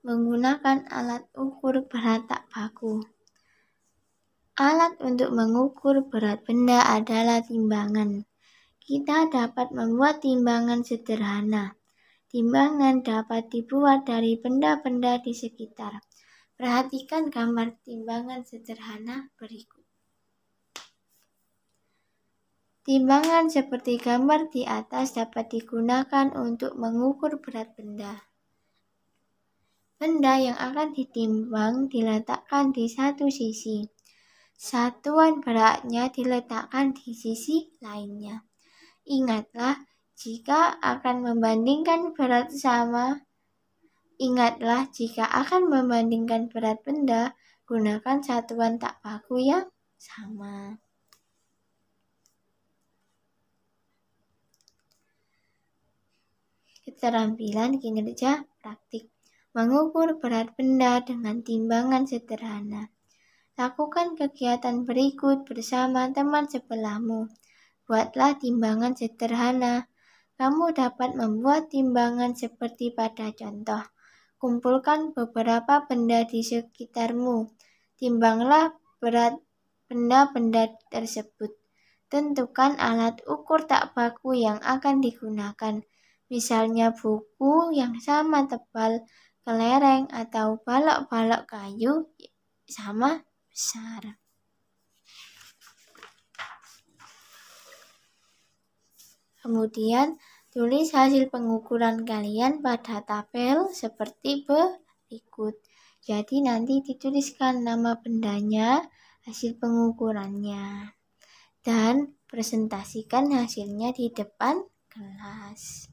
menggunakan alat ukur berat tak baku. Alat untuk mengukur berat benda adalah timbangan. Kita dapat membuat timbangan sederhana. Timbangan dapat dibuat dari benda-benda di sekitar. Perhatikan gambar timbangan sederhana berikut. Timbangan seperti gambar di atas dapat digunakan untuk mengukur berat benda benda yang akan ditimbang diletakkan di satu sisi. Satuan beratnya diletakkan di sisi lainnya. Ingatlah, jika akan membandingkan berat sama, ingatlah jika akan membandingkan berat benda, gunakan satuan tak baku yang sama. keterampilan kinerja praktik mengukur berat benda dengan timbangan sederhana. Lakukan kegiatan berikut bersama teman sebelahmu. Buatlah timbangan sederhana. Kamu dapat membuat timbangan seperti pada contoh. Kumpulkan beberapa benda di sekitarmu. Timbanglah berat benda-benda tersebut. Tentukan alat ukur tak baku yang akan digunakan, misalnya buku yang sama tebal kelereng, atau balok-balok kayu sama besar. Kemudian, tulis hasil pengukuran kalian pada tabel seperti berikut. Jadi nanti dituliskan nama bendanya, hasil pengukurannya, dan presentasikan hasilnya di depan kelas.